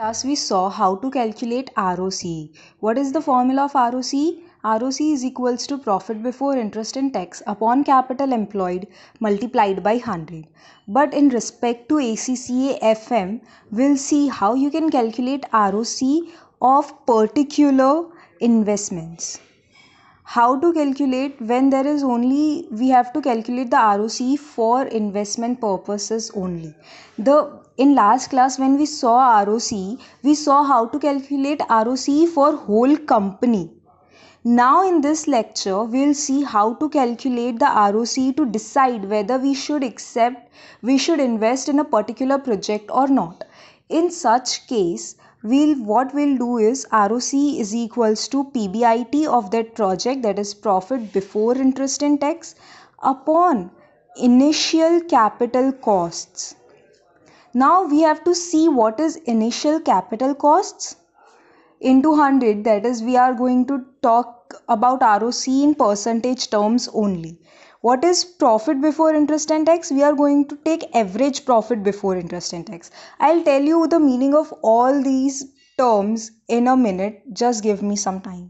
Thus we saw how to calculate ROC. What is the formula of ROC? ROC is equals to profit before interest and tax upon capital employed multiplied by 100. But in respect to ACCA FM, we'll see how you can calculate ROC of particular investments how to calculate when there is only we have to calculate the ROC for investment purposes only the in last class when we saw ROC we saw how to calculate ROC for whole company now in this lecture we'll see how to calculate the ROC to decide whether we should accept we should invest in a particular project or not in such case we'll what we'll do is ROC is equals to PBIT of that project that is profit before interest and tax upon initial capital costs. Now we have to see what is initial capital costs into 100 that is we are going to talk about ROC in percentage terms only what is profit before interest and tax we are going to take average profit before interest and tax i'll tell you the meaning of all these terms in a minute just give me some time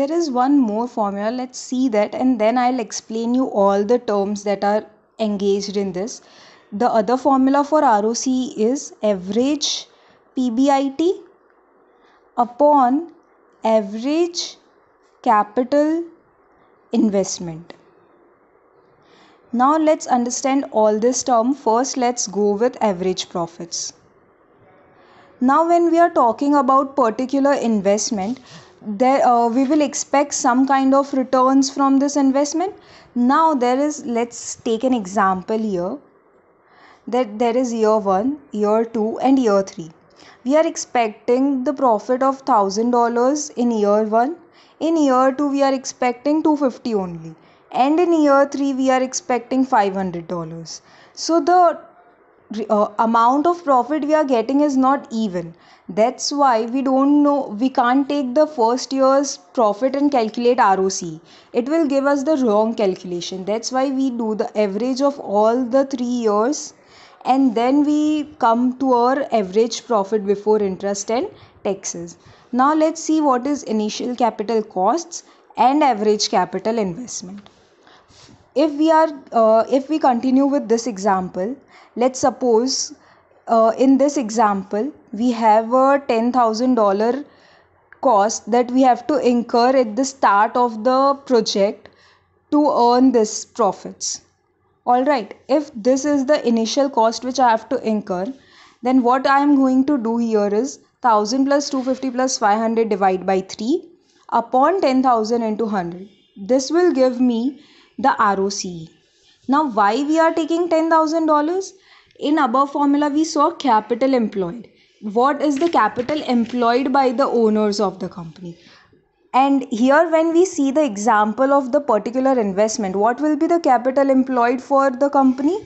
there is one more formula let's see that and then i'll explain you all the terms that are engaged in this the other formula for roc is average pbit upon average capital investment. Now let's understand all this term. First, let's go with average profits. Now, when we are talking about particular investment, there uh, we will expect some kind of returns from this investment. Now there is let's take an example here that there is year 1, year 2 and year 3. We are expecting the profit of $1000 in year 1 in year 2 we are expecting 250 only and in year 3 we are expecting $500 so the uh, amount of profit we are getting is not even that's why we don't know we can't take the first year's profit and calculate roc it will give us the wrong calculation that's why we do the average of all the 3 years and then we come to our average profit before interest and taxes now let's see what is initial capital costs and average capital investment. If we are uh, if we continue with this example, let's suppose uh, in this example we have a $10,000 cost that we have to incur at the start of the project to earn this profits. All right, if this is the initial cost which I have to incur, then what I am going to do here is 1000 plus 250 plus 500 divided by 3 upon 10,000 into 100. This will give me the ROCE. Now why we are taking $10,000? In above formula we saw capital employed. What is the capital employed by the owners of the company? And here when we see the example of the particular investment, what will be the capital employed for the company?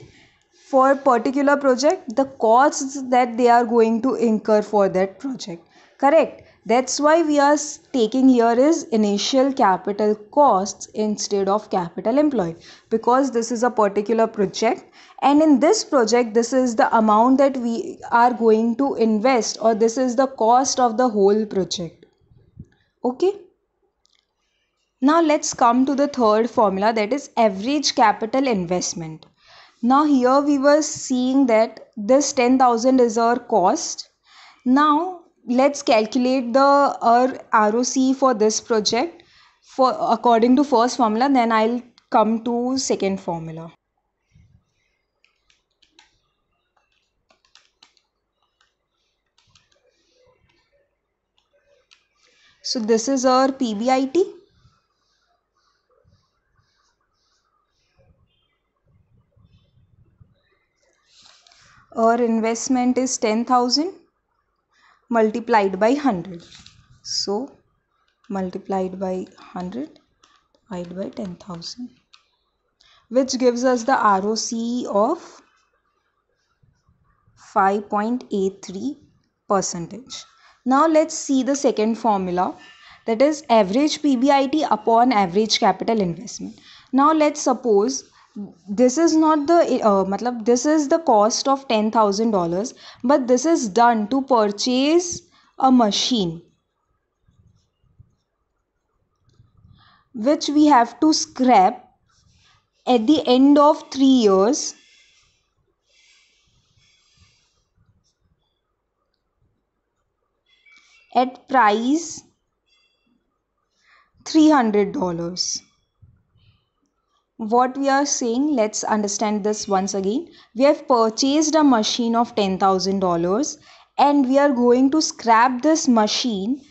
for particular project the costs that they are going to incur for that project correct that's why we are taking here is initial capital costs instead of capital employed because this is a particular project and in this project this is the amount that we are going to invest or this is the cost of the whole project okay now let's come to the third formula that is average capital investment now here we were seeing that this 10000 is our cost now let's calculate the our ROC for this project for according to first formula then I'll come to second formula so this is our PBIT our investment is 10000 multiplied by 100 so multiplied by 100 divided by 10000 which gives us the ROC of 5.83 percentage now let's see the second formula that is average PBIT upon average capital investment. Now let's suppose this is not the uh, matlab, this is the cost of $10000 but this is done to purchase a machine which we have to scrap at the end of 3 years at price $300 what we are saying let's understand this once again we have purchased a machine of $10000 and we are going to scrap this machine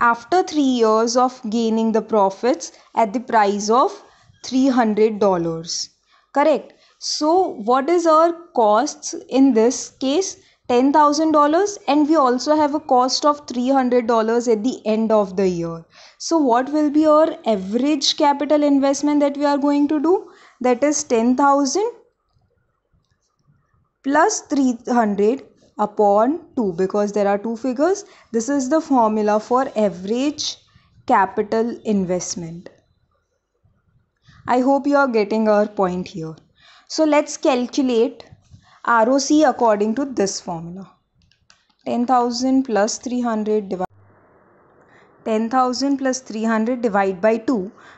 after 3 years of gaining the profits at the price of $300 correct so what is our costs in this case $10,000 and we also have a cost of $300 at the end of the year. So what will be our average capital investment that we are going to do? That is 10,000 plus 300 upon 2 because there are two figures. This is the formula for average capital investment. I hope you are getting our point here. So let's calculate ROC according to this formula 10,000 plus 300 divided 10,000 plus 300 divide by 2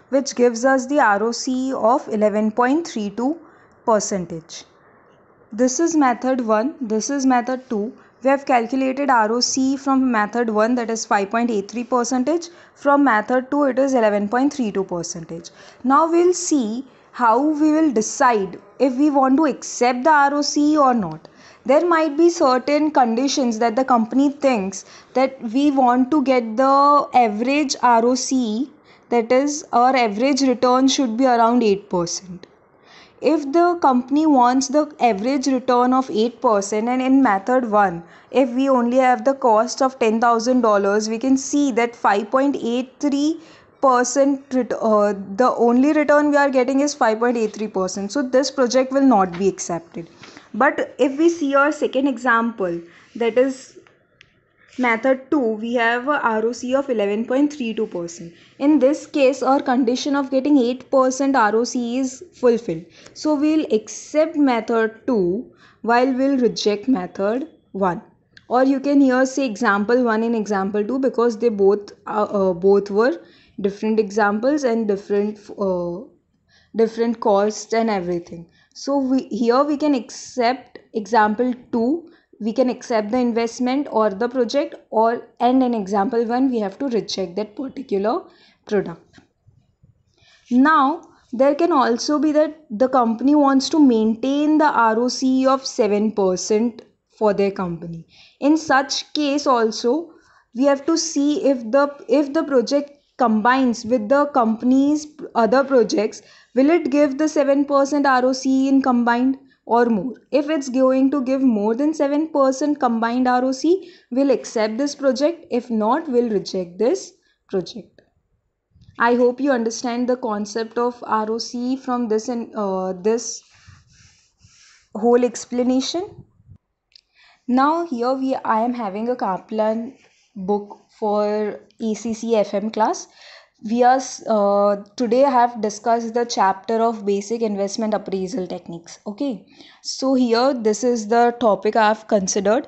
which gives us the ROC of 11.32 percentage. This is method 1, this is method 2. We have calculated ROC from method 1 that is 5.83 percentage. From method 2 it is 11.32 percentage. Now we will see how we will decide if we want to accept the ROC or not. There might be certain conditions that the company thinks that we want to get the average ROC, that is, our average return should be around 8% if the company wants the average return of 8% and in method 1 if we only have the cost of $10000 we can see that 5.83 percent uh, the only return we are getting is 5.83 percent so this project will not be accepted but if we see our second example that is method 2 we have a roc of 11.32 percent in this case our condition of getting 8 percent roc is fulfilled so we'll accept method 2 while we'll reject method 1 or you can here say example 1 and example 2 because they both uh, uh, both were different examples and different uh, different costs and everything so we here we can accept example 2 we can accept the investment or the project or and in example 1 we have to reject that particular product now there can also be that the company wants to maintain the roc of 7% for their company in such case also we have to see if the if the project combines with the company's other projects, will it give the 7% ROC in combined or more? If it's going to give more than 7% combined ROC, we'll accept this project. If not, we'll reject this project. I hope you understand the concept of ROC from this and uh, this whole explanation. Now here we I am having a Kaplan book for FM class. We are uh, today have discussed the chapter of basic investment appraisal techniques. Okay, so here this is the topic I have considered.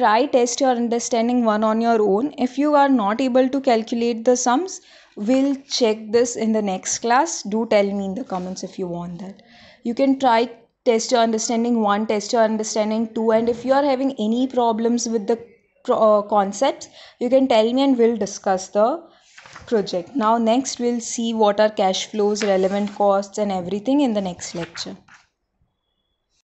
Try test your understanding one on your own. If you are not able to calculate the sums, we'll check this in the next class. Do tell me in the comments if you want that. You can try test your understanding one, test your understanding two, and if you are having any problems with the uh, concepts you can tell me and we'll discuss the project now next we'll see what are cash flows relevant costs and everything in the next lecture